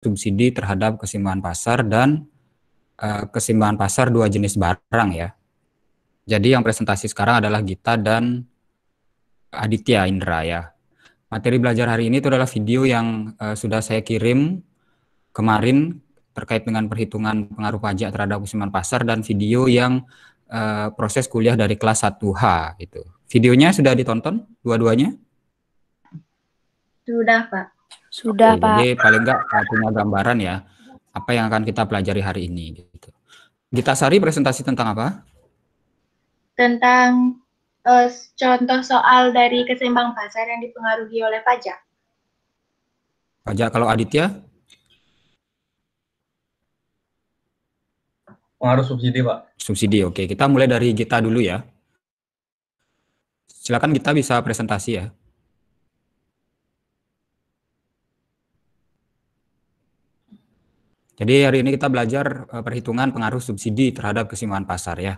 subsidi terhadap kesimbangan pasar dan uh, keseimbangan pasar dua jenis barang ya. Jadi yang presentasi sekarang adalah Gita dan Aditya Indra ya. Materi belajar hari ini itu adalah video yang uh, sudah saya kirim kemarin terkait dengan perhitungan pengaruh pajak terhadap keseimbangan pasar dan video yang uh, proses kuliah dari kelas 1H itu. Videonya sudah ditonton dua-duanya? Sudah, Pak. Sudah Oke, Pak. Jadi paling nggak eh, punya gambaran ya apa yang akan kita pelajari hari ini. Gitu. Gita Sari presentasi tentang apa? Tentang uh, contoh soal dari keseimbang pasar yang dipengaruhi oleh pajak. Pajak kalau Aditya? Pengaruh subsidi, Pak. Subsidi, oke. Kita mulai dari Gita dulu ya. Silakan kita bisa presentasi ya. Jadi hari ini kita belajar eh, perhitungan pengaruh subsidi terhadap keseimbangan pasar ya.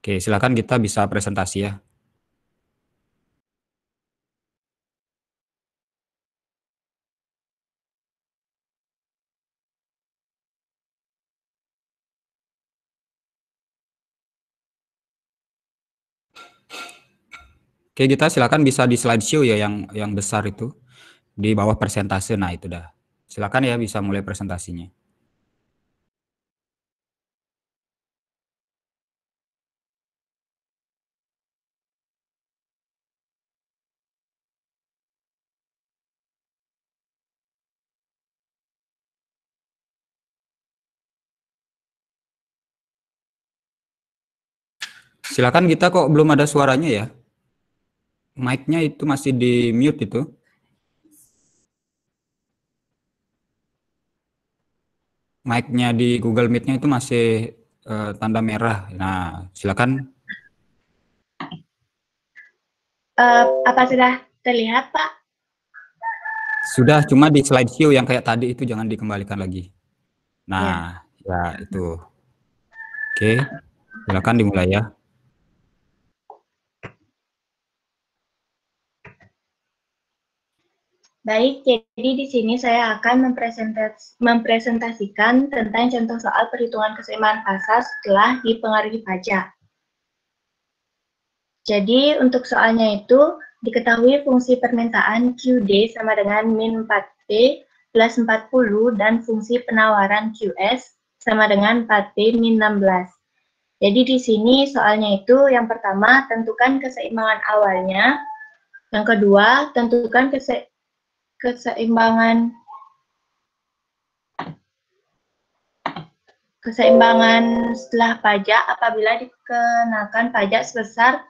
Oke, silakan kita bisa presentasi ya. Oke, kita silakan bisa di slide show ya yang yang besar itu di bawah presentasi. Nah, itu dah. Silakan ya bisa mulai presentasinya. Silakan kita kok belum ada suaranya ya. Mic-nya itu masih di mute itu. mic-nya di Google Meet-nya itu masih uh, tanda merah. Nah, silakan. Uh, apa sudah terlihat, Pak? Sudah, cuma di slide show yang kayak tadi itu jangan dikembalikan lagi. Nah, ya, ya itu. Oke, silakan dimulai ya. Baik, jadi di sini saya akan mempresentasikan tentang contoh soal perhitungan keseimbangan pasar setelah dipengaruhi pajak. Jadi untuk soalnya itu diketahui fungsi permintaan QD sama dengan min 4P plus 40 dan fungsi penawaran QS sama dengan 4P min 16. Jadi di sini soalnya itu yang pertama tentukan keseimbangan awalnya, yang kedua tentukan kese keseimbangan keseimbangan setelah pajak apabila dikenakan pajak sebesar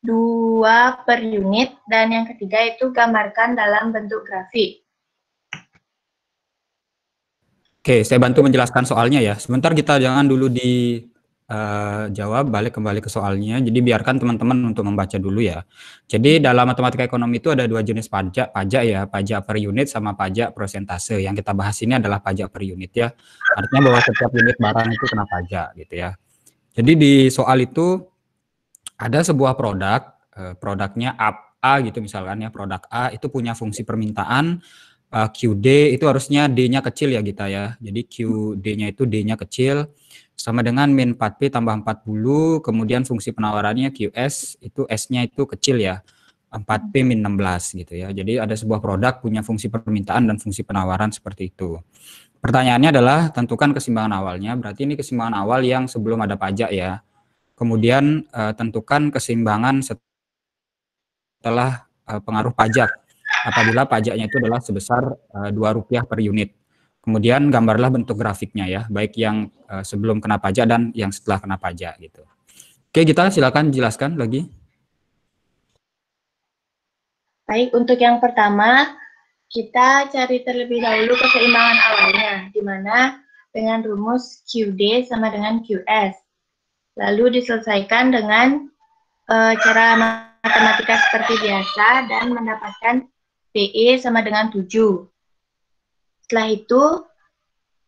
dua per unit dan yang ketiga itu gambarkan dalam bentuk grafik. Oke, saya bantu menjelaskan soalnya ya. Sebentar kita jangan dulu di Eh, jawab balik kembali ke soalnya. Jadi biarkan teman-teman untuk membaca dulu ya. Jadi dalam matematika ekonomi itu ada dua jenis pajak, pajak ya, pajak per unit sama pajak persentase. Yang kita bahas ini adalah pajak per unit ya. Artinya bahwa setiap unit barang itu kena pajak gitu ya. Jadi di soal itu ada sebuah produk, eh, produknya up A gitu misalkan ya, produk A itu punya fungsi permintaan eh, QD itu harusnya D-nya kecil ya kita ya. Jadi QD-nya itu D-nya kecil sama dengan min 4P tambah 40, kemudian fungsi penawarannya QS, itu S-nya itu kecil ya, 4P min 16 gitu ya. Jadi ada sebuah produk punya fungsi permintaan dan fungsi penawaran seperti itu. Pertanyaannya adalah tentukan kesimbangan awalnya, berarti ini kesimbangan awal yang sebelum ada pajak ya. Kemudian eh, tentukan kesimbangan setelah eh, pengaruh pajak, apabila pajaknya itu adalah sebesar eh, dua 2 rupiah per unit. Kemudian gambarlah bentuk grafiknya ya, baik yang eh, sebelum kena pajak dan yang setelah kena pajak gitu. Oke, kita silakan jelaskan lagi. Baik, untuk yang pertama, kita cari terlebih dahulu keseimbangan awalnya, di mana dengan rumus QD sama dengan QS. Lalu diselesaikan dengan uh, cara matematika seperti biasa dan mendapatkan PE sama dengan 7. Setelah itu,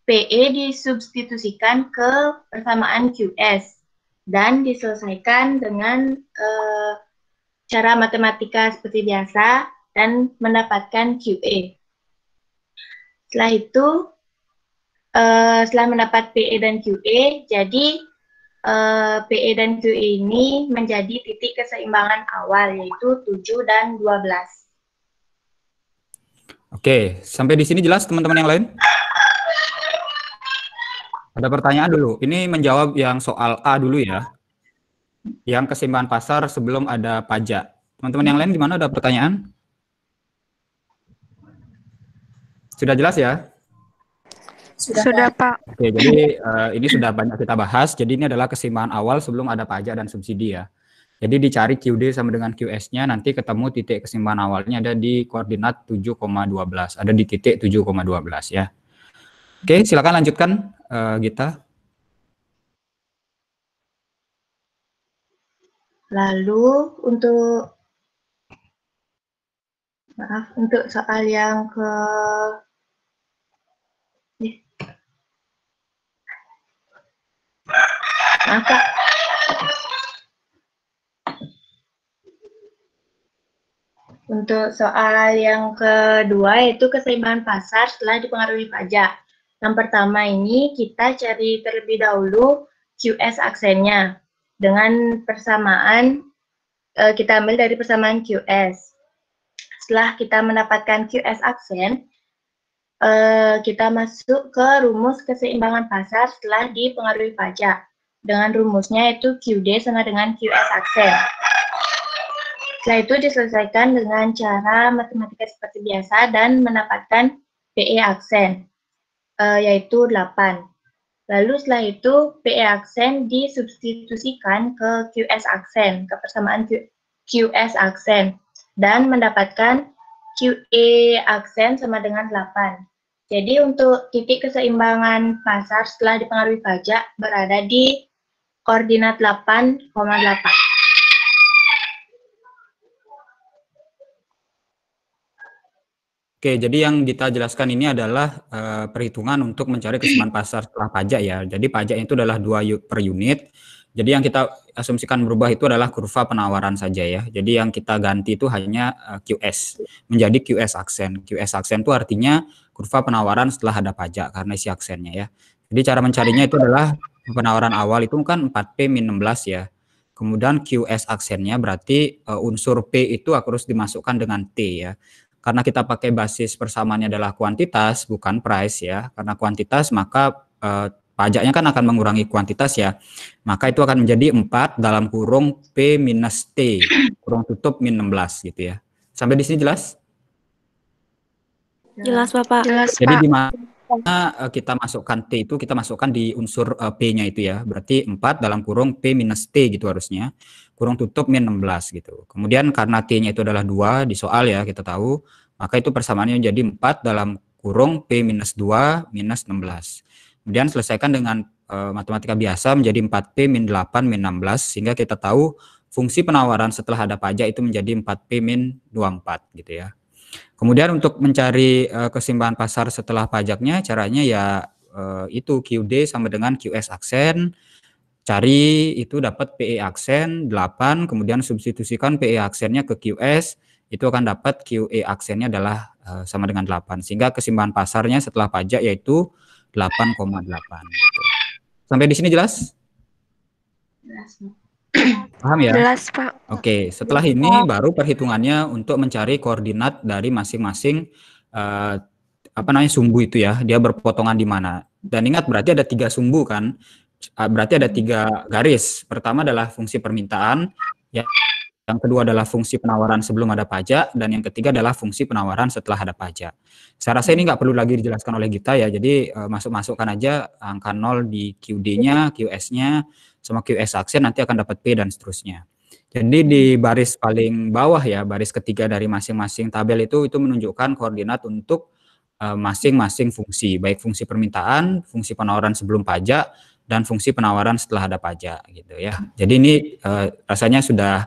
PE disubstitusikan ke persamaan QS dan diselesaikan dengan uh, cara matematika seperti biasa dan mendapatkan qa e. Setelah itu, uh, setelah mendapat PE dan qa e, jadi uh, eh, PE dan qa e ini menjadi titik keseimbangan awal, yaitu 7 dan 12. Oke, sampai di sini jelas teman-teman yang lain? Ada pertanyaan dulu. Ini menjawab yang soal A dulu ya. Yang keseimbangan pasar sebelum ada pajak. Teman-teman yang lain gimana ada pertanyaan? Sudah jelas ya? Sudah, Pak. Oke, jadi uh, ini sudah banyak kita bahas. Jadi ini adalah keseimbangan awal sebelum ada pajak dan subsidi ya. Jadi dicari QD sama dengan QS-nya nanti ketemu titik kesimpangan awalnya ada di koordinat 7,12, ada di titik 7,12 ya. Oke, silakan lanjutkan uh, Gita. Lalu untuk maaf untuk soal yang ke eh. maaf Kak. Untuk soal yang kedua yaitu keseimbangan pasar setelah dipengaruhi pajak. Yang pertama ini kita cari terlebih dahulu QS aksennya dengan persamaan eh, kita ambil dari persamaan QS. Setelah kita mendapatkan QS aksen, eh, kita masuk ke rumus keseimbangan pasar setelah dipengaruhi pajak. Dengan rumusnya itu QD sama dengan QS aksen. Setelah itu diselesaikan dengan cara matematika seperti biasa dan mendapatkan PE aksen, e, yaitu 8. Lalu setelah itu PE aksen disubstitusikan ke QS aksen, persamaan Q, QS aksen, dan mendapatkan QE aksen sama dengan 8. Jadi untuk titik keseimbangan pasar setelah dipengaruhi pajak berada di koordinat 8,8. Oke, jadi yang kita jelaskan ini adalah uh, perhitungan untuk mencari keseimbangan pasar setelah pajak ya. Jadi pajak itu adalah dua per unit. Jadi yang kita asumsikan berubah itu adalah kurva penawaran saja ya. Jadi yang kita ganti itu hanya eh, QS menjadi QS aksen. QS aksen itu artinya kurva penawaran setelah ada pajak karena isi aksennya ya. Jadi cara mencarinya itu adalah penawaran awal itu kan 4P min 16 ya. Kemudian QS aksennya berarti eh, unsur P itu harus dimasukkan dengan T ya karena kita pakai basis persamaannya adalah kuantitas bukan price ya karena kuantitas maka eh, pajaknya kan akan mengurangi kuantitas ya maka itu akan menjadi 4 dalam kurung P minus T kurung tutup min 16 gitu ya sampai di sini jelas jelas Bapak jadi di karena eh, kita masukkan T itu kita masukkan di unsur uh, P-nya itu ya. Berarti 4 dalam kurung P minus T gitu harusnya. Kurung tutup min 16 gitu. Kemudian karena T-nya itu adalah 2 di soal ya kita tahu. Maka itu persamaannya jadi 4 dalam kurung P minus 2 minus 16. Kemudian selesaikan dengan uh, matematika biasa menjadi 4P min 8 min 16. Sehingga kita tahu fungsi penawaran setelah ada pajak itu menjadi 4P min 24 gitu ya. Kemudian untuk mencari uh, kesimpangan pasar setelah pajaknya caranya ya uh, itu QD sama dengan QS aksen cari itu dapat PE aksen 8 kemudian substitusikan PE aksennya ke QS itu akan dapat QE aksennya adalah uh, sama dengan 8 sehingga kesimbangan pasarnya setelah pajak yaitu 8,8 gitu. Sampai di sini jelas? Jelas. Paham ya? Jelas, Pak. Oke, setelah iya. ini baru perhitungannya untuk mencari koordinat dari masing-masing uh, apa namanya sumbu itu ya, dia berpotongan di mana. Dan ingat berarti ada tiga sumbu kan, eh, berarti ada tiga garis. Pertama adalah fungsi permintaan, ya. Yang kedua adalah fungsi penawaran sebelum ada pajak, dan yang ketiga adalah fungsi penawaran setelah ada pajak. Saya rasa ini nggak perlu lagi dijelaskan oleh kita ya, jadi uh, masuk-masukkan aja angka 0 di QD-nya, QS-nya, sama QS action nanti akan dapat P dan seterusnya. Jadi di baris paling bawah ya, baris ketiga dari masing-masing tabel itu itu menunjukkan koordinat untuk e, masing-masing uh, fungsi, baik fungsi permintaan, fungsi penawaran sebelum pajak, dan fungsi penawaran setelah ada pajak gitu ya. Jadi ini uh, rasanya sudah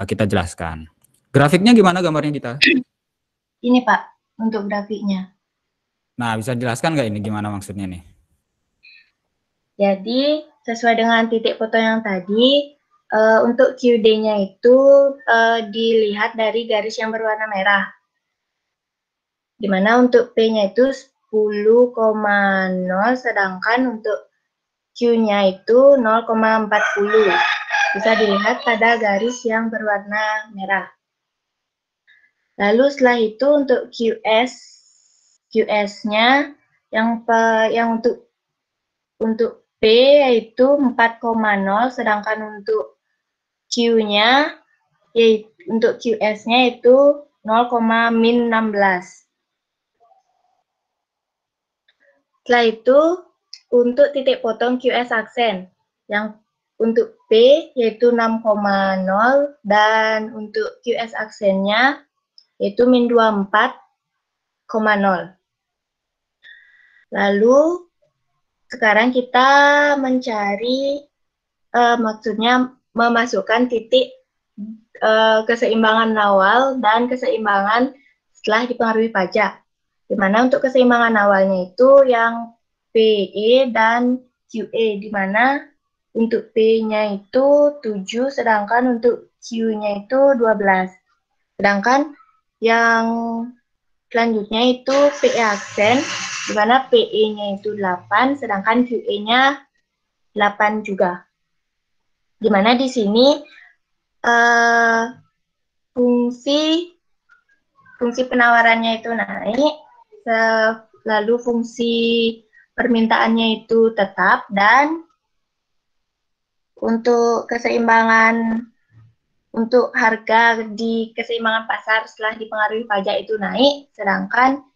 uh, kita jelaskan. Grafiknya gimana gambarnya kita? Ini Pak, untuk grafiknya. Nah, bisa jelaskan nggak ini gimana maksudnya nih? Jadi sesuai dengan titik foto yang tadi, uh, untuk QD-nya itu uh, dilihat dari garis yang berwarna merah. Dimana untuk P-nya itu 10,0, sedangkan untuk Q-nya itu 0,40. Bisa dilihat pada garis yang berwarna merah. Lalu setelah itu untuk QS, QS-nya yang yang untuk untuk yaitu 4,0 sedangkan untuk Q-nya yaitu untuk QS-nya itu 0, min 16. Setelah itu untuk titik potong QS aksen yang untuk P yaitu 6,0 dan untuk QS aksennya yaitu min 24,0. Lalu sekarang kita mencari uh, maksudnya memasukkan titik uh, keseimbangan awal dan keseimbangan setelah dipengaruhi pajak. Di mana untuk keseimbangan awalnya itu yang PE dan QE, di mana untuk P-nya itu 7, sedangkan untuk Q-nya itu 12. Sedangkan yang selanjutnya itu PE aksen di mana PE-nya itu 8, sedangkan QE-nya 8 juga. Di mana di sini eh, fungsi fungsi penawarannya itu naik, lalu fungsi permintaannya itu tetap dan untuk keseimbangan untuk harga di keseimbangan pasar setelah dipengaruhi pajak itu naik, sedangkan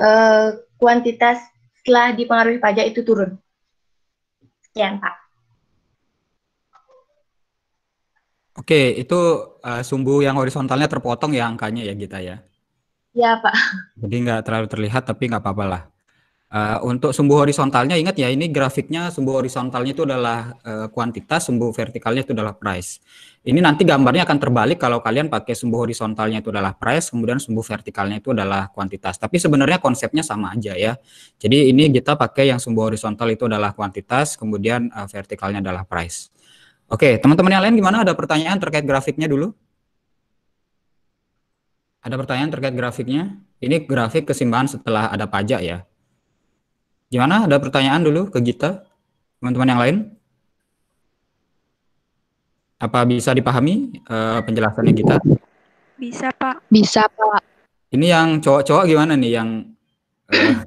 uh, kuantitas setelah dipengaruhi pajak itu turun. Sekian, Pak. Oke, itu uh, sumbu yang horizontalnya terpotong ya angkanya ya Gita ya. Iya, Pak. Jadi nggak terlalu terlihat tapi nggak apa-apa lah. Eh, untuk sumbu horizontalnya ingat ya ini grafiknya sumbu horizontalnya itu adalah uh, kuantitas, sumbu vertikalnya itu adalah price. Ini nanti gambarnya akan terbalik kalau kalian pakai sumbu horizontalnya itu adalah price, kemudian sumbu vertikalnya itu adalah kuantitas. Tapi sebenarnya konsepnya sama aja ya. Jadi ini kita pakai yang sumbu horizontal itu adalah kuantitas, kemudian uh, vertikalnya adalah price. Oke, teman-teman yang lain gimana? Ada pertanyaan terkait grafiknya dulu? Ada pertanyaan terkait grafiknya? Ini grafik kesimbangan setelah ada pajak ya. Gimana? Ada pertanyaan dulu ke kita Teman-teman yang lain? Apa bisa dipahami uh, penjelasannya kita Bisa, Pak. Bisa, Pak. Ini yang cowok-cowok gimana nih? Yang uh,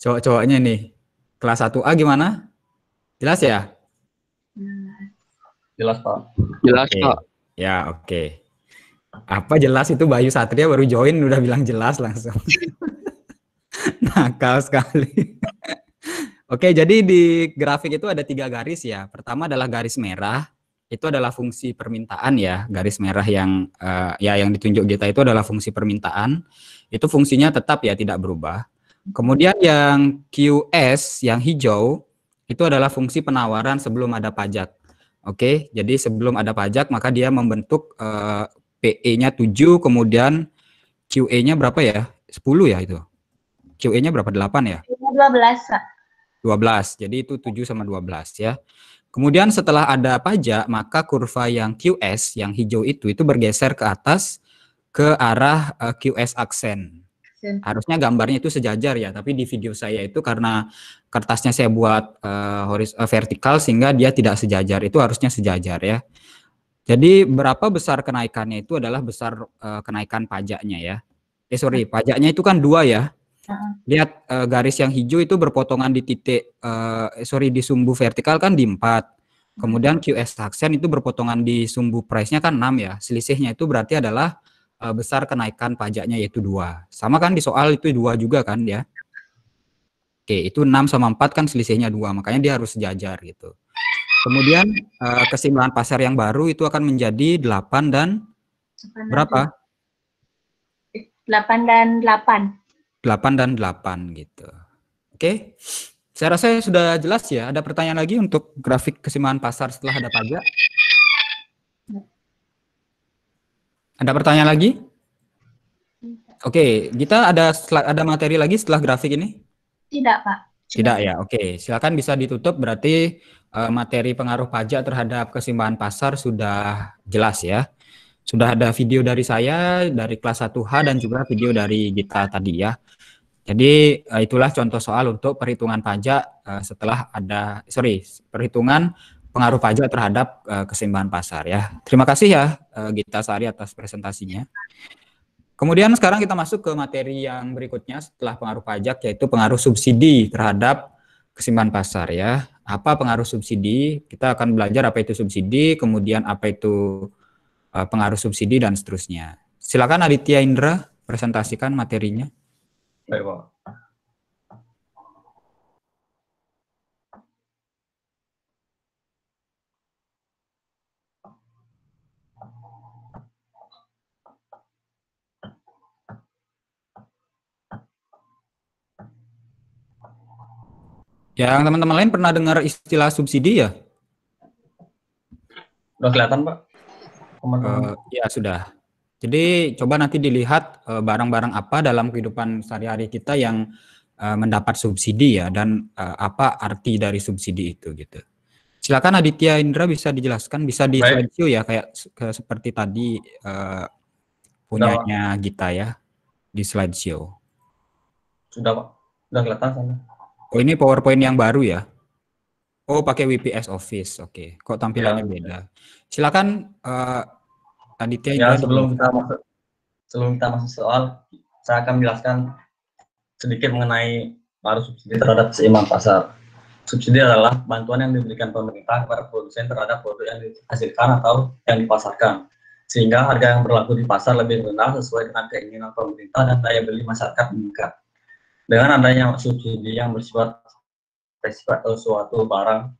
cowok-cowoknya nih. Kelas 1A gimana? Jelas ya? Jelas, Pak. Jelas, okay. Pak. Ya, oke. Okay. Apa jelas itu Bayu Satria baru join udah bilang jelas langsung. Nakal sekali. Oke, jadi di grafik itu ada tiga garis ya. Pertama adalah garis merah, itu adalah fungsi permintaan ya. Garis merah yang uh, ya yang ditunjuk kita itu adalah fungsi permintaan. Itu fungsinya tetap ya tidak berubah. Kemudian yang QS yang hijau itu adalah fungsi penawaran sebelum ada pajak. Oke, jadi sebelum ada pajak maka dia membentuk uh, eh, PE-nya 7 kemudian QE-nya berapa ya? 10 ya itu. QE-nya berapa? 8 ya? 12, Pak. 12. Jadi itu 7 sama 12 ya. Kemudian setelah ada pajak, maka kurva yang QS yang hijau itu itu bergeser ke atas ke arah uh, eh, QS aksen. Harusnya gambarnya itu sejajar ya, tapi di video saya itu karena kertasnya saya buat uh, vertikal sehingga dia tidak sejajar. Itu harusnya sejajar ya. Jadi berapa besar kenaikannya itu adalah besar uh, kenaikan pajaknya ya. Eh sorry, pajaknya itu kan dua ya. Lihat uh, garis yang hijau itu berpotongan di titik uh, sorry di sumbu vertikal kan di 4. Kemudian QS taksen itu berpotongan di sumbu price-nya kan 6 ya. Selisihnya itu berarti adalah uh, besar kenaikan pajaknya yaitu 2. Sama kan di soal itu 2 juga kan ya. Oke, itu 6 sama 4 kan selisihnya 2. Makanya dia harus sejajar gitu. Kemudian uh, kesimpulan pasar yang baru itu akan menjadi 8 dan 8 berapa? 8 dan 8. 8 dan 8 gitu. Oke. Saya rasa sudah jelas ya. Ada pertanyaan lagi untuk grafik kesimpangan pasar setelah ada pajak? Ada pertanyaan lagi? Oke, kita ada ada materi lagi setelah grafik ini? Tidak, Pak. Tidak ya. Oke, silakan bisa ditutup berarti eh, materi pengaruh pajak terhadap kesimpangan pasar sudah jelas ya sudah ada video dari saya dari kelas 1H dan juga video dari kita tadi ya. Jadi eh, itulah contoh soal untuk perhitungan pajak eh, setelah ada sorry perhitungan pengaruh pajak terhadap eh, keseimbangan pasar ya. Terima kasih ya Gita Sari atas presentasinya. Kemudian sekarang kita masuk ke materi yang berikutnya setelah pengaruh pajak yaitu pengaruh subsidi terhadap keseimbangan pasar ya. Apa pengaruh subsidi? Kita akan belajar apa itu subsidi, kemudian apa itu Eh, pengaruh subsidi dan seterusnya. Silakan Aditya Indra presentasikan materinya. Baik, Pak. Yang teman-teman lain pernah dengar istilah subsidi ya? Udah kelihatan, Pak. Uh, ya sudah. Jadi coba nanti dilihat eh, barang-barang uh, apa dalam kehidupan sehari-hari kita yang uh, mendapat subsidi ya dan uh, apa arti dari subsidi itu gitu. Silakan Aditya Indra bisa dijelaskan, bisa di slideshow ya kayak ke, seperti tadi uh, punyanya Sudah, ya di slideshow. Sudah Pak, sudah kelihatan sana. Oh ini PowerPoint yang baru ya? Oh, pakai WPS Office. Oke. Okay. Kok tampilannya ya. beda. Silakan uh, Aditya. Ya, sebelum kita masuk sebelum kita masuk soal, saya akan menjelaskan sedikit mengenai arus subsidi terhadap seimbang pasar. Subsidi adalah bantuan yang diberikan pemerintah kepada produsen terhadap produk yang dihasilkan atau yang dipasarkan, sehingga harga yang berlaku di pasar lebih rendah sesuai dengan keinginan pemerintah dan daya beli masyarakat meningkat. Dengan adanya subsidi yang bersifat spesifik atau suatu barang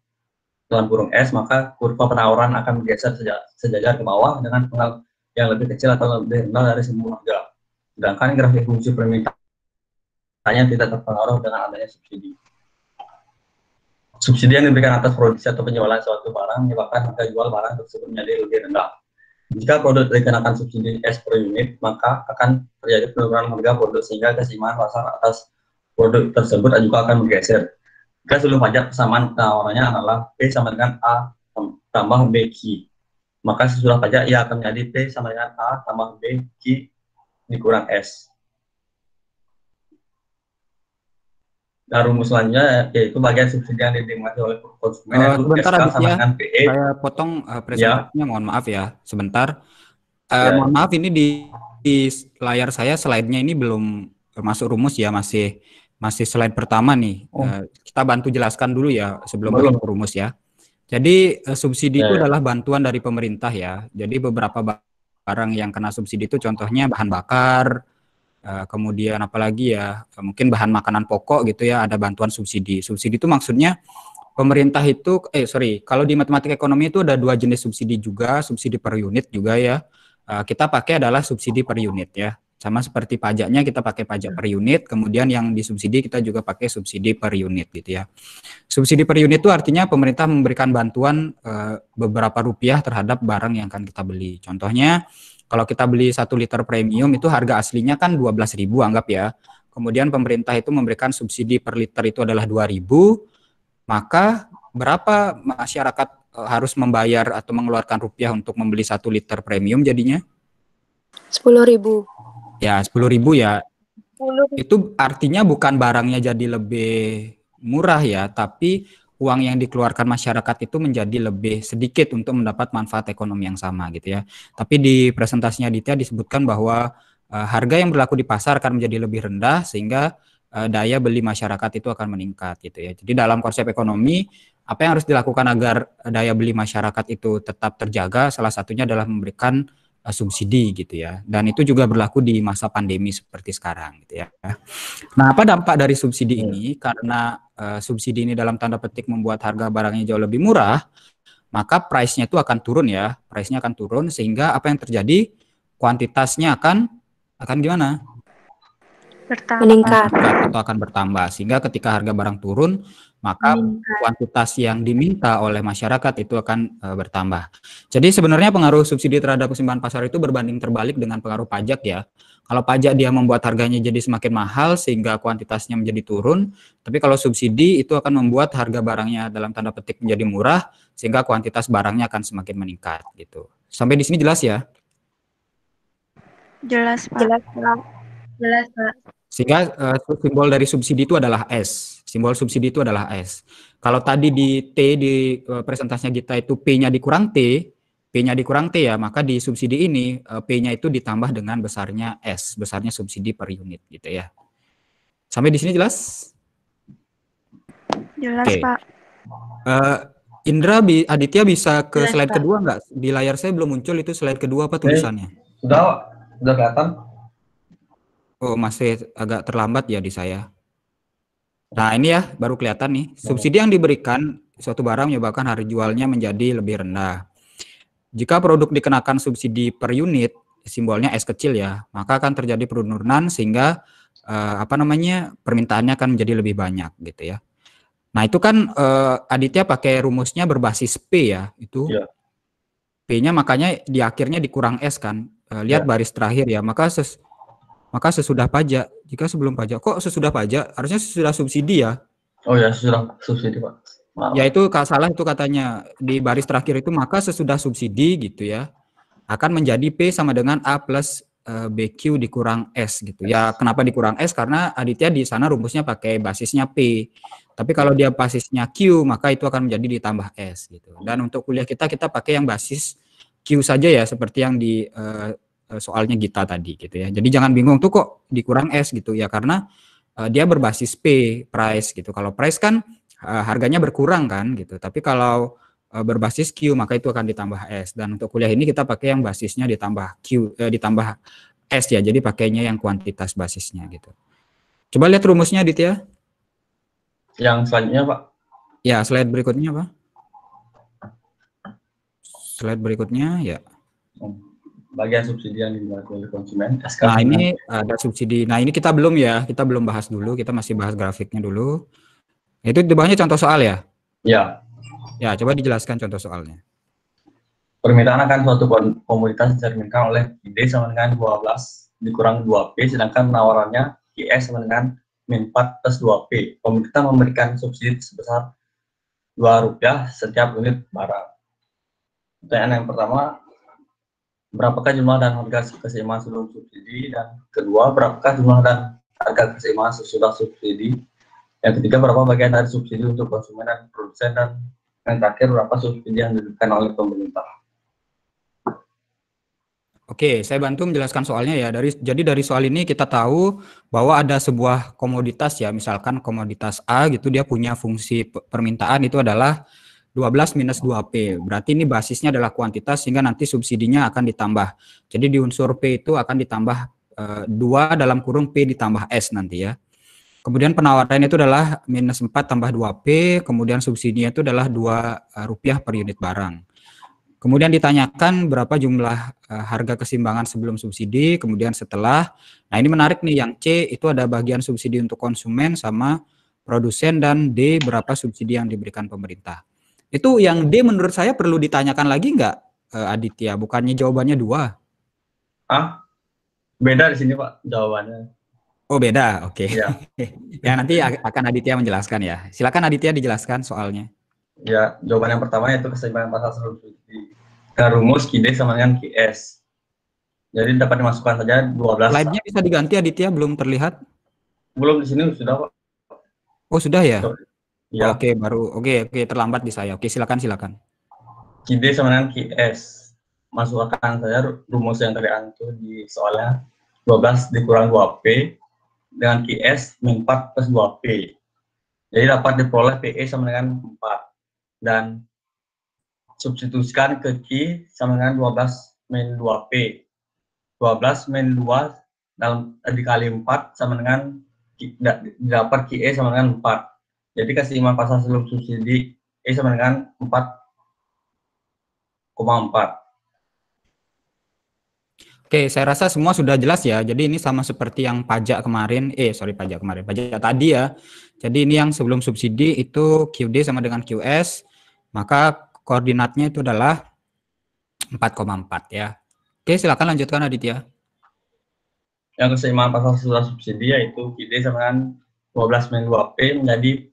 dalam kurung S, maka kurva penawaran akan bergeser sejajar ke bawah dengan pengal yang lebih kecil atau lebih rendah dari semua harga. Sedangkan grafik fungsi permintaan hanya tidak terpengaruh dengan adanya subsidi. Subsidi yang diberikan atas produksi atau penjualan suatu barang menyebabkan harga jual barang tersebut menjadi lebih rendah. Jika produk dikenakan subsidi S per unit, maka akan terjadi penurunan harga produk sehingga keseimbangan pasar atas produk tersebut juga akan bergeser. Maka sebelum pajak persamaan tawarannya eh, adalah P sama dengan A tambah B Q. Maka sesudah pajak ia akan menjadi P sama dengan A tambah B Q dikurang S. Nah, rumus selanjutnya yaitu bagian subsidi yang dinikmati oleh konsumen uh, sebentar SK ya. e. Saya potong uh, presentasinya, ya. mohon maaf ya, sebentar. Uh, ya. Mohon maaf ini di, di layar saya slide-nya ini belum masuk rumus ya, masih masih slide pertama nih. Oh. Uh, kita bantu jelaskan dulu ya sebelum Belum. ke rumus ya. Jadi uh, subsidi ya, itu ya. adalah bantuan dari pemerintah ya. Jadi beberapa barang yang kena subsidi itu contohnya bahan bakar, uh, kemudian apalagi ya mungkin bahan makanan pokok gitu ya ada bantuan subsidi. Subsidi itu maksudnya pemerintah itu eh sorry kalau di matematika ekonomi itu ada dua jenis subsidi juga subsidi per unit juga ya. kita pakai adalah subsidi per unit ya. Sama seperti pajaknya kita pakai pajak ya. per unit, kemudian yang disubsidi kita juga pakai subsidi per unit gitu ya. Subsidi per unit itu artinya pemerintah memberikan bantuan e, beberapa rupiah terhadap barang yang akan kita beli. Contohnya kalau kita beli satu liter premium itu harga aslinya kan 12.000 anggap ya. Kemudian pemerintah itu memberikan subsidi per liter itu adalah 2.000, maka berapa masyarakat eh, harus membayar atau mengeluarkan rupiah untuk membeli satu liter premium jadinya? Sepuluh ribu. Ya, sepuluh ribu ya. 10 Itu artinya bukan barangnya jadi lebih murah ya, tapi uang yang dikeluarkan masyarakat itu menjadi lebih sedikit untuk mendapat manfaat ekonomi yang sama gitu ya. Tapi di presentasinya Ditya disebutkan bahwa uh, harga yang berlaku di pasar akan menjadi lebih rendah sehingga uh, daya beli masyarakat itu akan meningkat gitu ya. Jadi dalam konsep ekonomi apa yang harus dilakukan agar daya beli masyarakat itu tetap terjaga salah satunya adalah memberikan asumsi D gitu ya. Dan itu juga berlaku di masa pandemi seperti sekarang gitu ya. Nah, apa dampak dari subsidi ini? Iya. Karena uh, subsidi ini dalam tanda petik membuat harga barangnya jauh lebih murah, maka price-nya itu akan turun ya. Price-nya akan turun sehingga apa yang terjadi? Kuantitasnya akan akan gimana? bertambah. meningkat atau nah, akan bertambah sehingga ketika harga barang turun maka meningkat. kuantitas yang diminta oleh masyarakat itu akan e, bertambah. Jadi sebenarnya pengaruh subsidi terhadap kesimpangan pasar itu berbanding terbalik dengan pengaruh pajak ya. Kalau pajak dia membuat harganya jadi semakin mahal sehingga kuantitasnya menjadi turun, tapi kalau subsidi itu akan membuat harga barangnya dalam tanda petik menjadi murah sehingga kuantitas barangnya akan semakin meningkat gitu. Sampai di sini jelas ya? Jelas, Pak. Jelas, Pak. Jelas, Pak. Sehingga uh, simbol dari subsidi itu adalah S. Simbol subsidi itu adalah S. Kalau tadi di T di uh, presentasinya kita itu P-nya dikurang T, P-nya dikurang T ya, maka di subsidi ini uh, P-nya itu ditambah dengan besarnya S, besarnya subsidi per unit gitu ya. Sampai di sini jelas? Jelas, okay. Pak. Uh, Indra bi Aditya bisa ke jelas, slide kedua enggak? Di layar saya belum muncul itu slide kedua apa tulisannya? sudah sudah kelihatan. Oh, masih agak terlambat ya di saya. Nah, ini ya baru kelihatan nih. Subsidi yang diberikan suatu barang menyebabkan harga jualnya menjadi lebih rendah. Jika produk dikenakan subsidi per unit, simbolnya S kecil ya, maka akan terjadi penurunan sehingga eh, apa namanya? permintaannya akan menjadi lebih banyak gitu ya. Nah, itu kan eh, Aditya pakai rumusnya berbasis P ya, itu. Ya. P-nya makanya di akhirnya dikurang S kan. Eh, lihat ya. baris terakhir ya. Maka ses maka sesudah pajak. Jika sebelum pajak, kok sesudah pajak? Harusnya sesudah subsidi ya? Oh ya, sesudah subsidi Pak. Maaf. Ya itu salah itu katanya di baris terakhir itu maka sesudah subsidi gitu ya akan menjadi P sama dengan A plus eh, BQ dikurang S gitu. Ya kenapa dikurang S? Karena Aditya di sana rumusnya pakai basisnya P. Tapi kalau dia basisnya Q maka itu akan menjadi ditambah S gitu. Dan untuk kuliah kita kita pakai yang basis Q saja ya seperti yang di uh, Eh, soalnya Gita tadi gitu ya. Jadi jangan bingung tuh kok dikurang S gitu ya karena uh, dia berbasis P price gitu. Kalau price kan uh, harganya berkurang kan gitu. Tapi kalau uh, berbasis Q maka itu akan ditambah S dan untuk kuliah ini kita pakai yang basisnya ditambah Q uh, ditambah S ya. Jadi pakainya yang kuantitas basisnya gitu. Coba lihat rumusnya ya. Yang selanjutnya Pak. Ya, slide berikutnya Pak. Slide berikutnya ya. Oh bagian subsidi yang dilakukan oleh konsumen. SK nah ini ada subsidi. Nah ini kita belum ya, kita belum bahas dulu. Kita masih bahas grafiknya dulu. Itu di bawahnya contoh soal ya? Ya. Ya, coba dijelaskan contoh soalnya. Permintaan akan suatu komunitas dicerminkan oleh D sama dengan 12 dikurang 2P, sedangkan penawarannya IS sama dengan min 4 plus 2P. Pemerintah memberikan subsidi sebesar 2 rupiah setiap unit barang. Pertanyaan yang pertama, berapakah jumlah dan harga keseimbangan sebelum subsidi dan kedua berapakah jumlah dan harga keseimbangan sesudah subsidi yang ketiga berapa bagian dari subsidi untuk konsumen dan produsen dan yang terakhir berapa subsidi yang diberikan oleh pemerintah Oke, saya bantu menjelaskan soalnya ya. Dari jadi dari soal ini kita tahu bahwa ada sebuah komoditas ya, misalkan komoditas A gitu dia punya fungsi permintaan itu adalah 12 minus 2P. Berarti ini basisnya adalah kuantitas sehingga nanti subsidinya akan ditambah. Jadi di unsur P itu akan ditambah e, eh, 2 dalam kurung P ditambah S nanti ya. Kemudian penawaran itu adalah minus 4 tambah 2P, kemudian subsidinya itu adalah 2 eh, rupiah per unit barang. Kemudian ditanyakan berapa jumlah eh, harga kesimbangan sebelum subsidi, kemudian setelah. Nah ini menarik nih yang C itu ada bagian subsidi untuk konsumen sama produsen dan D berapa subsidi yang diberikan pemerintah. Itu yang D menurut saya perlu ditanyakan lagi nggak eh, Aditya? Bukannya jawabannya dua? Ah, beda di sini Pak jawabannya. Oh beda, oke. Okay. Ya. ya nanti akan Aditya menjelaskan ya. Silakan Aditya dijelaskan soalnya. Ya, jawaban yang pertama yaitu keseimbangan pasal seluruh karena rumus KD sama dengan KS. Jadi dapat dimasukkan saja dua belas lainnya bisa diganti Aditya belum terlihat? Belum di sini sudah Pak. Oh sudah ya? Ya. Oke, baru oke oke terlambat di saya. Oke, silakan silakan. Kide sama dengan QS. masukkan saya rumus yang tadi antu di soalnya 12 dikurang 2P dengan QS min 4 plus 2P. Jadi dapat diperoleh PE sama dengan 4 dan substitusikan ke Q sama dengan 12 min 2P. 12 min 2 dalam eh, dikali 4 sama dengan dapat QE sama dengan 4 jadi keseimbangan pasal sebelum subsidi E sama dengan empat empat. Oke, saya rasa semua sudah jelas ya. Jadi ini sama seperti yang pajak kemarin, eh sorry pajak kemarin, pajak tadi ya. Jadi ini yang sebelum subsidi itu QD sama dengan QS, maka koordinatnya itu adalah 4,4 ya. Oke, silakan lanjutkan Aditya. Yang keseimbangan pasal setelah subsidi yaitu QD sama dengan 12 min 2P menjadi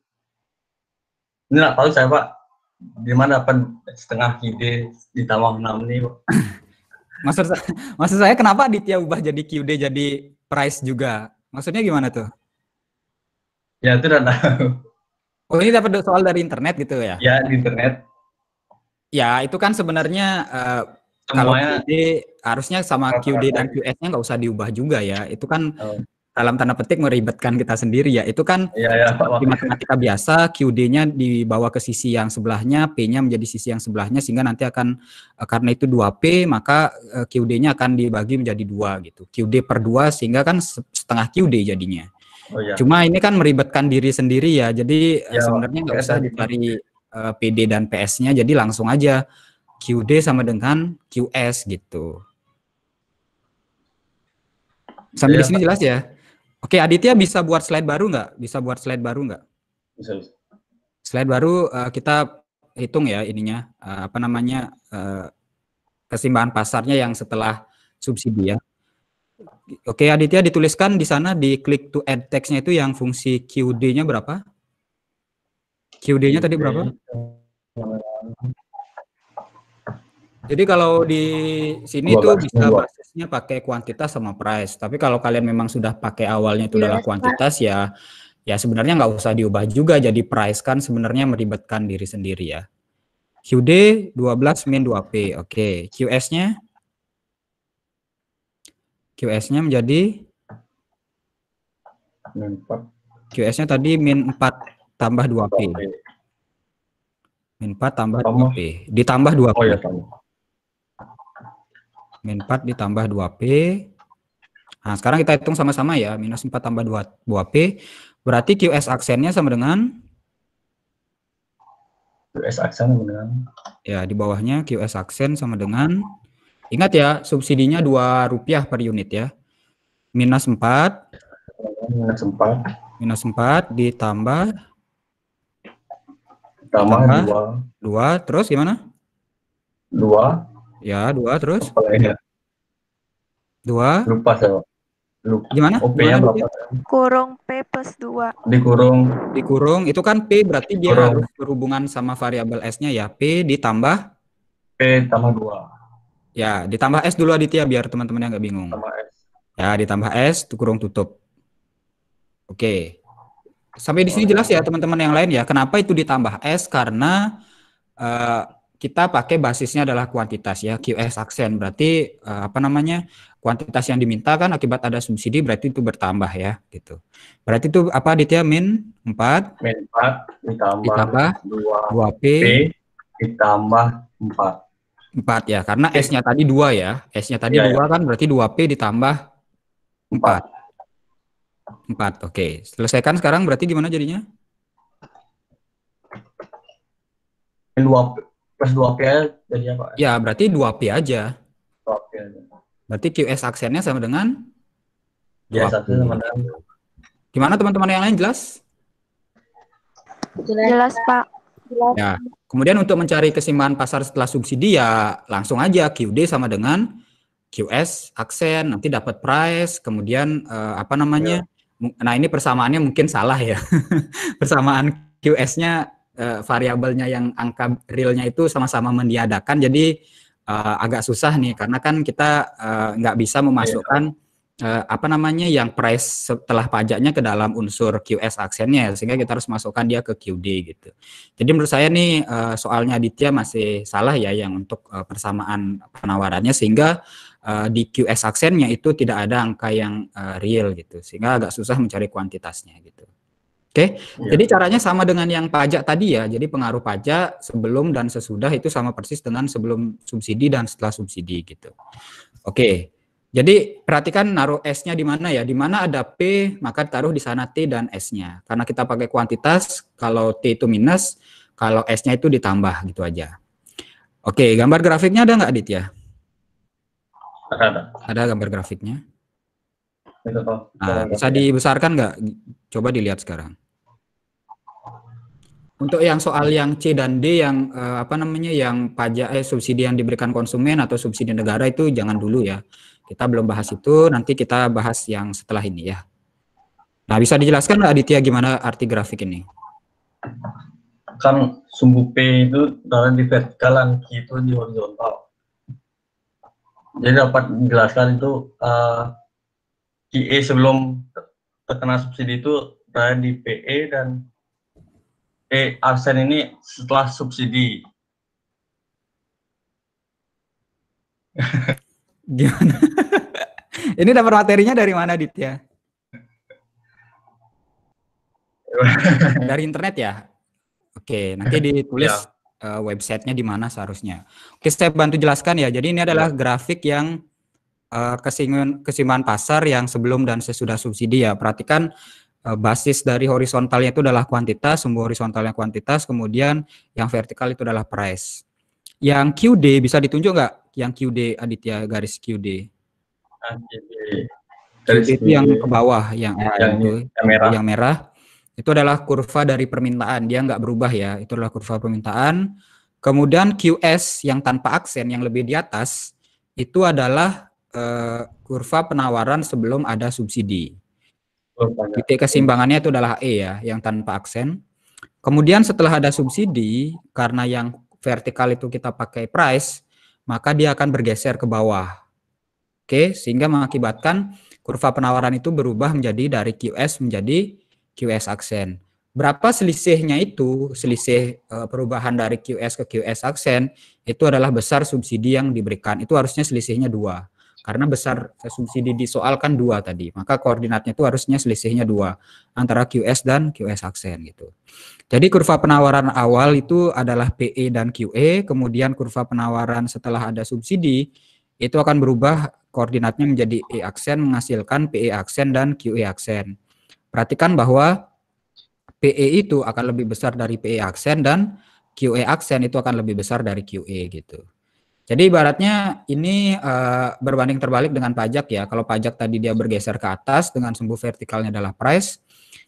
ini nak tahu saya Pak, gimana pen setengah kide ditambah 6 nih Pak? maksud, saya, maksud saya kenapa Aditya ubah jadi QD jadi price juga? Maksudnya gimana tuh? Ya itu udah tahu. Oh ini dapat soal dari internet gitu ya? Ya di internet. Ya itu kan sebenarnya uh, Semuanya, kalau QD harusnya sama QD dan QS-nya nggak usah diubah juga ya. Itu kan oh dalam tanda petik meribetkan kita sendiri ya. Itu kan ya, ya, di matematika biasa QD-nya dibawa ke sisi yang sebelahnya, P-nya menjadi sisi yang sebelahnya sehingga nanti akan e, karena itu 2P maka e, QD-nya akan dibagi menjadi dua gitu. QD per dua sehingga kan setengah QD jadinya. Oh, ya. Cuma ini kan meribetkan diri sendiri ya. Jadi ya, sebenarnya nggak usah gitu. dicari PD dan PS-nya jadi langsung aja QD sama dengan QS gitu. Sampai ya. di iya. sini jelas ya? Oke, Aditya bisa buat slide baru nggak? Bisa buat slide baru nggak? Bisa. Slide baru uh, kita hitung ya ininya uh, apa namanya uh, kesimbangan pasarnya yang setelah subsidi ya. Oke, Aditya dituliskan di sana di klik to add text itu yang fungsi QD-nya berapa? QD-nya tadi berapa? Jadi kalau di sini itu bisa harusnya pakai kuantitas sama price. Tapi kalau kalian memang sudah pakai awalnya itu adalah kuantitas ya ya sebenarnya nggak usah diubah juga jadi price kan sebenarnya meribetkan diri sendiri ya. QD 12 min 2P. Oke, okay. QS-nya QS-nya menjadi min 4. QS-nya tadi min 4 tambah 2P. Min 4 tambah 2P. Ditambah 2P. Oh ya, Min 4 ditambah 2P. Nah, sekarang kita hitung sama-sama ya. Minus 4 tambah 2, 2P. Berarti QS aksennya sama dengan? QS aksen sama dengan? Ya, di bawahnya QS aksen sama dengan? Ingat ya, subsidinya 2 rupiah per unit ya. Minus 4. Minus 4. Minus 4 ditambah? Ditambah, ditambah 2. 2, terus gimana? 2 Ya, dua terus. Dua. Lupa saya. Gimana? OP oh, nya Kurung P plus 2. Dikurung. Dikurung. Itu kan P berarti dia Kurung. harus berhubungan sama variabel S-nya ya. P ditambah? P tambah dua. Ya, ditambah S dulu Aditya biar teman-teman yang nggak bingung. S. Ya, ditambah S, kurung tutup. Oke. Sampai di sini jelas ya teman-teman yang lain ya. Kenapa itu ditambah S? Karena uh, kita pakai basisnya adalah kuantitas ya QS aksen berarti uh, apa namanya kuantitas yang diminta kan akibat ada subsidi berarti itu bertambah ya gitu berarti itu apa Ditya min 4 min 4 ditambah, ditambah 2, 2 P, P ditambah 4 4 ya karena P. S-nya tadi 2 ya S-nya tadi ya, 2 ya. kan berarti 2P ditambah 4 4, 4. oke okay. selesaikan sekarang berarti gimana jadinya min plus 2P jadi apa? Ya, berarti dua p aja. Berarti QS aksennya sama dengan? Ya, satu sama dengan. Gimana teman-teman yang lain jelas? Jelas, Pak. Jelas. Ya. Kemudian untuk mencari kesimbangan pasar setelah subsidi ya langsung aja QD sama dengan QS aksen nanti dapat price kemudian eh, apa namanya? Ya. Nah, ini persamaannya mungkin salah ya. Persamaan QS-nya uh, variabelnya yang angka realnya itu sama-sama mendiadakan jadi uh, agak susah nih karena kan kita eh, nggak uh, bisa memasukkan yeah. uh, apa namanya yang price setelah pajaknya ke dalam unsur QS aksennya sehingga kita harus masukkan dia ke QD gitu. Jadi menurut saya nih uh, soalnya Aditya masih salah ya yang untuk uh, persamaan penawarannya sehingga di QS aksennya itu tidak ada angka yang real gitu sehingga agak susah mencari kuantitasnya gitu. Oke, okay? Iya. jadi caranya sama dengan yang pajak tadi ya. Jadi pengaruh pajak sebelum dan sesudah itu sama persis dengan sebelum subsidi dan setelah subsidi gitu. Oke, okay. jadi perhatikan naruh S-nya di mana ya. Di mana ada P, maka taruh di sana T dan S-nya. Karena kita pakai kuantitas, kalau T itu minus, kalau S-nya itu ditambah gitu aja. Oke, okay, gambar grafiknya ada nggak Adit ya? Ada. Ada gambar grafiknya? Nah, bisa dibesarkan nggak? Coba dilihat sekarang. Untuk yang soal yang C dan D yang eh, apa namanya yang pajak eh subsidi yang diberikan konsumen atau subsidi negara itu jangan dulu ya. Kita belum bahas itu, nanti kita bahas yang setelah ini ya. Nah, bisa dijelaskan Aditya gimana arti grafik ini? Kan sumbu P itu dalam di vertikal dan Q itu di horizontal. Jadi dapat dijelaskan itu uh, eh, QE sebelum terkena subsidi itu berada di PE dan eh absen ini setelah subsidi. Gimana? ini dapat materinya dari mana, Dit ya? dari internet ya? Oke, nanti ya. ditulis ya. uh, websitenya di mana seharusnya. Oke, saya bantu jelaskan ya. Jadi ini adalah ya. grafik yang uh, eh, keseimbangan pasar yang sebelum dan sesudah subsidi ya. Perhatikan Eh, basis dari horizontalnya itu adalah kuantitas, sumbu horizontalnya kuantitas, kemudian yang vertikal itu adalah price. Yang QD bisa ditunjuk nggak? Yang QD Aditya garis QD. QD. Garis itu yang ke bawah, yang, yang, yang, itu, yang merah. Yang merah itu adalah kurva dari permintaan, dia nggak berubah ya. Itu adalah kurva permintaan. Kemudian QS yang tanpa aksen yang lebih di atas itu adalah uh, kurva penawaran sebelum ada subsidi. Titik keseimbangannya itu adalah E ya, yang tanpa aksen. Kemudian setelah ada subsidi, karena yang vertikal itu kita pakai price, maka dia akan bergeser ke bawah. Oke, sehingga mengakibatkan kurva penawaran itu berubah menjadi dari QS menjadi QS aksen. Berapa selisihnya itu, selisih e, perubahan dari QS ke QS aksen, itu adalah besar subsidi yang diberikan. Itu harusnya selisihnya dua. Karena besar subsidi di soal kan dua tadi, maka koordinatnya itu harusnya selisihnya dua antara QS dan QS aksen gitu. Jadi kurva penawaran awal itu adalah PE dan QE, kemudian kurva penawaran setelah ada subsidi itu akan berubah koordinatnya menjadi E aksen menghasilkan PE aksen dan QE aksen. Perhatikan bahwa PE itu akan lebih besar dari PE aksen dan QE aksen itu akan lebih besar dari QE gitu. Jadi ibaratnya ini uh, berbanding terbalik dengan pajak ya. Kalau pajak tadi dia bergeser ke atas dengan sumbu vertikalnya adalah price.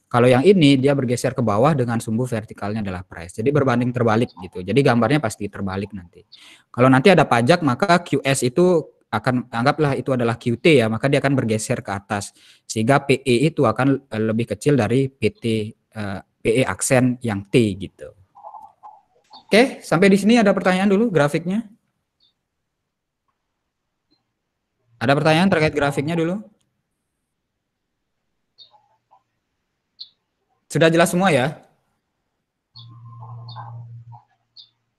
Kalau yang ini dia bergeser ke bawah dengan sumbu vertikalnya adalah price. Jadi berbanding terbalik gitu. Jadi gambarnya pasti terbalik nanti. Kalau nanti ada pajak maka QS itu akan anggaplah itu adalah QT ya, maka dia akan bergeser ke atas. Sehingga PE itu akan eh, lebih kecil dari PT uh, eh, PE aksen yang T gitu. Oke, sampai di sini ada pertanyaan dulu grafiknya. Ada pertanyaan terkait grafiknya dulu? Sudah jelas semua ya?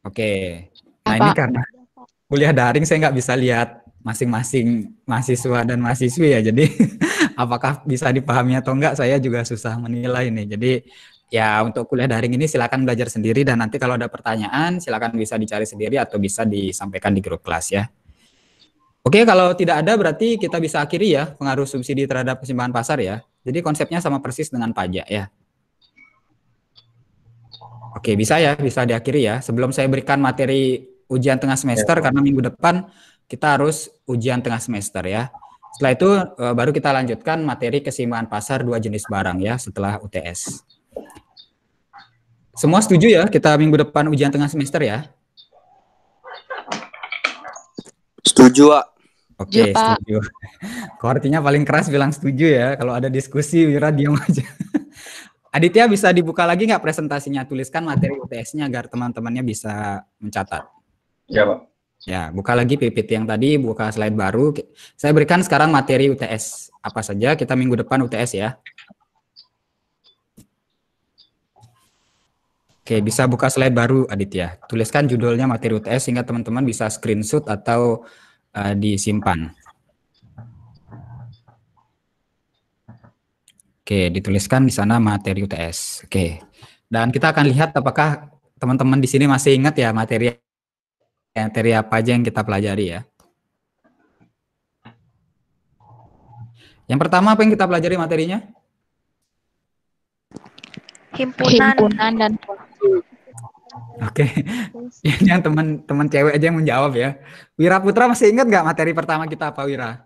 Oke. Nah ini karena kuliah daring saya nggak bisa lihat masing-masing mahasiswa dan mahasiswi ya. Jadi apakah bisa dipahami atau enggak saya juga susah menilai ini. Jadi ya untuk kuliah daring ini silakan belajar sendiri dan nanti kalau ada pertanyaan silakan bisa dicari sendiri atau bisa disampaikan di grup kelas ya. Oke, kalau tidak ada berarti kita bisa akhiri ya pengaruh subsidi terhadap kesimbangan pasar ya. Jadi konsepnya sama persis dengan pajak ya. Oke, bisa ya, bisa diakhiri ya. Sebelum saya berikan materi ujian tengah semester ya. karena minggu depan kita harus ujian tengah semester ya. Setelah itu eh, baru kita lanjutkan materi kesimpangan pasar dua jenis barang ya setelah UTS. Semua setuju ya kita minggu depan ujian tengah semester ya? Setuju, Wak. Oke, okay, iya, setuju. Artinya paling keras bilang setuju ya. Kalau ada diskusi, Wira diam aja. Aditya bisa dibuka lagi nggak presentasinya? Tuliskan materi UTS-nya agar teman-temannya bisa mencatat. Ya, Pak. Ya, buka lagi PPT yang tadi, buka slide baru. Saya berikan sekarang materi UTS apa saja. Kita minggu depan UTS ya. Oke, bisa buka slide baru Aditya. Tuliskan judulnya materi UTS sehingga teman-teman bisa screenshot atau uh, disimpan. Oke, dituliskan di sana materi UTS. Oke. Dan kita akan lihat apakah teman-teman di sini masih ingat ya materi materi apa aja yang kita pelajari ya. Yang pertama apa yang kita pelajari materinya? Himpunan, Himpunan dan Oke, okay. yang teman-teman cewek aja yang menjawab ya. Wira Putra masih ingat nggak materi pertama kita apa Wira?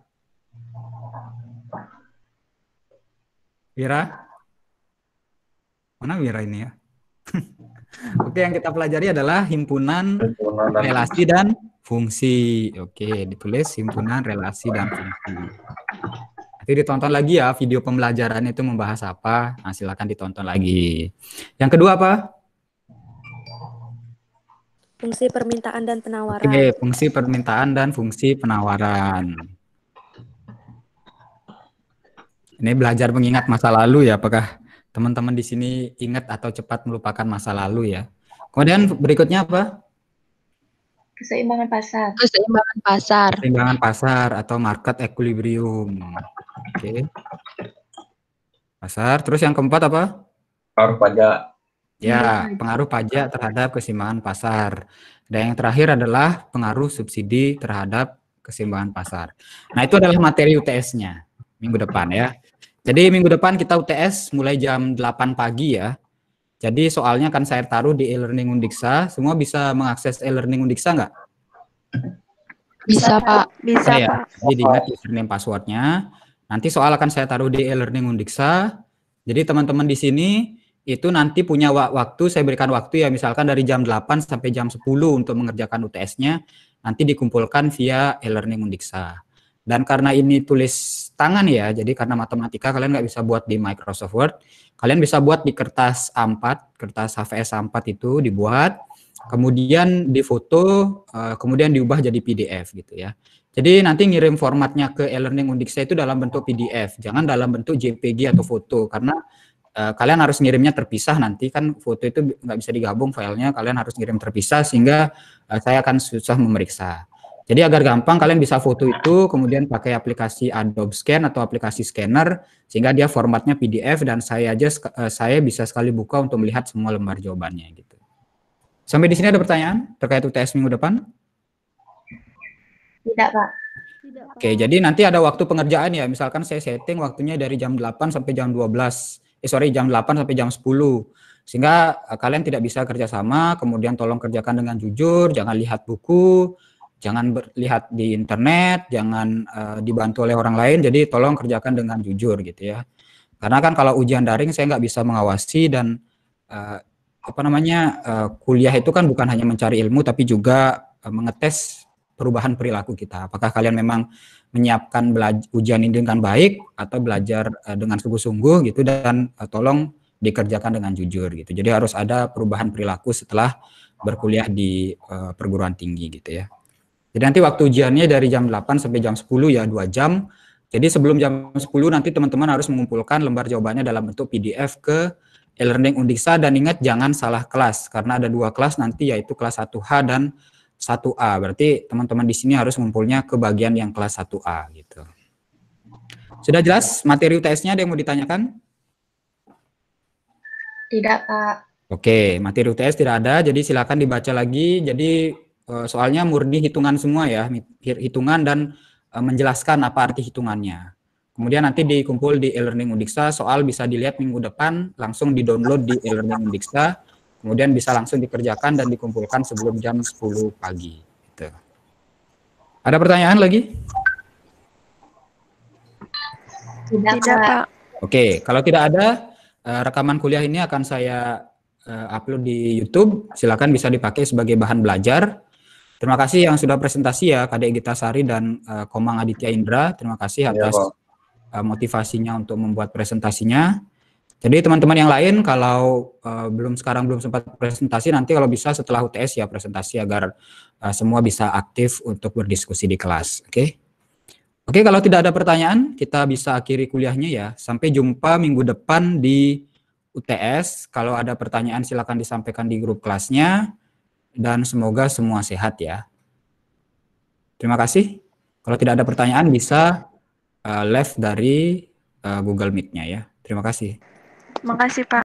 Wira? Mana Wira ini ya? Oke, yang kita pelajari adalah himpunan, relasi dan fungsi. Oke, ditulis himpunan relasi dan fungsi. Nanti ditonton lagi ya video pembelajaran itu membahas apa. Nah, silakan ditonton lagi. Yang kedua apa? Fungsi permintaan dan penawaran. Oke, fungsi permintaan dan fungsi penawaran. Ini belajar mengingat masa lalu ya, apakah teman-teman di sini ingat atau cepat melupakan masa lalu ya. Kemudian berikutnya apa? Keseimbangan pasar. Keseimbangan pasar. Keseimbangan pasar atau market equilibrium. Oke. Pasar, terus yang keempat apa? Pengaruh pada Ya, iya. pengaruh pajak terhadap keseimbangan pasar. Dan yang terakhir adalah pengaruh subsidi terhadap keseimbangan pasar. Nah, itu adalah materi UTS-nya minggu depan ya. Jadi minggu depan kita UTS mulai jam 8 pagi ya. Jadi soalnya akan saya taruh di e-learning Undiksa. Semua bisa mengakses e-learning Undiksa nggak? Bisa, Pak. Bisa, ya. Pak. Jadi diingat username passwordnya. Nanti soal akan saya taruh di e-learning Undiksa. Jadi teman-teman di sini itu nanti punya waktu, saya berikan waktu ya misalkan dari jam 8 sampai jam 10 untuk mengerjakan UTS-nya, nanti dikumpulkan via e-learning Undiksa. Dan karena ini tulis tangan ya, jadi karena matematika kalian nggak bisa buat di Microsoft Word, kalian bisa buat di kertas A4, kertas HVS A4 itu dibuat, kemudian difoto, eh, kemudian diubah jadi PDF gitu ya. Jadi nanti ngirim formatnya ke e-learning Undiksa itu dalam bentuk PDF, jangan dalam bentuk JPG atau foto, karena Eh, kalian harus ngirimnya terpisah nanti kan foto itu nggak bisa digabung filenya kalian harus ngirim terpisah sehingga uh, saya akan susah memeriksa jadi agar gampang kalian bisa foto itu kemudian pakai aplikasi Adobe Scan atau aplikasi scanner sehingga dia formatnya PDF dan saya aja uh, saya bisa sekali buka untuk melihat semua lembar jawabannya gitu. Sampai di sini ada pertanyaan terkait UTS minggu depan? Tidak, Pak. Tidak, Pak. Oke, jadi nanti ada waktu pengerjaan ya. Misalkan saya setting waktunya dari jam 8 sampai jam 12 eh sorry jam 8 sampai jam 10 sehingga uh, kalian tidak bisa kerjasama kemudian tolong kerjakan dengan jujur jangan lihat buku jangan lihat di internet jangan uh, dibantu oleh orang lain jadi tolong kerjakan dengan jujur gitu ya karena kan kalau ujian daring saya nggak bisa mengawasi dan uh, apa namanya uh, kuliah itu kan bukan hanya mencari ilmu tapi juga uh, mengetes perubahan perilaku kita apakah kalian memang menyiapkan ujian ini dengan baik atau belajar uh, dengan sungguh-sungguh gitu dan uh, tolong dikerjakan dengan jujur gitu. Jadi harus ada perubahan perilaku setelah berkuliah di uh, perguruan tinggi gitu ya. Jadi nanti waktu ujiannya dari jam 8 sampai jam 10 ya 2 jam. Jadi sebelum jam 10 nanti teman-teman harus mengumpulkan lembar jawabannya dalam bentuk PDF ke e-learning Undiksa dan ingat jangan salah kelas karena ada dua kelas nanti yaitu kelas 1H dan 1A. Berarti teman-teman di sini harus ngumpulnya ke bagian yang kelas 1A gitu. Sudah jelas materi UTS-nya ada yang mau ditanyakan? Tidak, Pak. Oke, materi UTS tidak ada, jadi silakan dibaca lagi. Jadi eh, soalnya murni hitungan semua ya, hitungan dan eh, menjelaskan apa arti hitungannya. Kemudian nanti dikumpul di e-learning Undiksa, soal bisa dilihat minggu depan langsung di-download di e-learning Undiksa kemudian bisa langsung dikerjakan dan dikumpulkan sebelum jam 10 pagi. Gitu. Ada pertanyaan lagi? Tidak, Pak. Oke, kalau tidak ada, eh, rekaman kuliah ini akan saya eh, upload di YouTube. Silakan bisa dipakai sebagai bahan belajar. Terima kasih yang sudah presentasi ya, Kadek Gita Sari dan eh, Komang Aditya Indra. Terima kasih iya, atas ya, motivasinya untuk membuat presentasinya. Jadi teman-teman yang lain kalau uh, belum sekarang belum sempat presentasi nanti kalau bisa setelah UTS ya presentasi agar uh, semua bisa aktif untuk berdiskusi di kelas. Oke. Okay? Oke, okay, kalau tidak ada pertanyaan, kita bisa akhiri kuliahnya ya. Sampai jumpa minggu depan di UTS. Kalau ada pertanyaan silakan disampaikan di grup kelasnya dan semoga semua sehat ya. Terima kasih. Kalau tidak ada pertanyaan bisa uh, eh, left dari uh, Google Meet-nya ya. Terima kasih. Makasih Pak.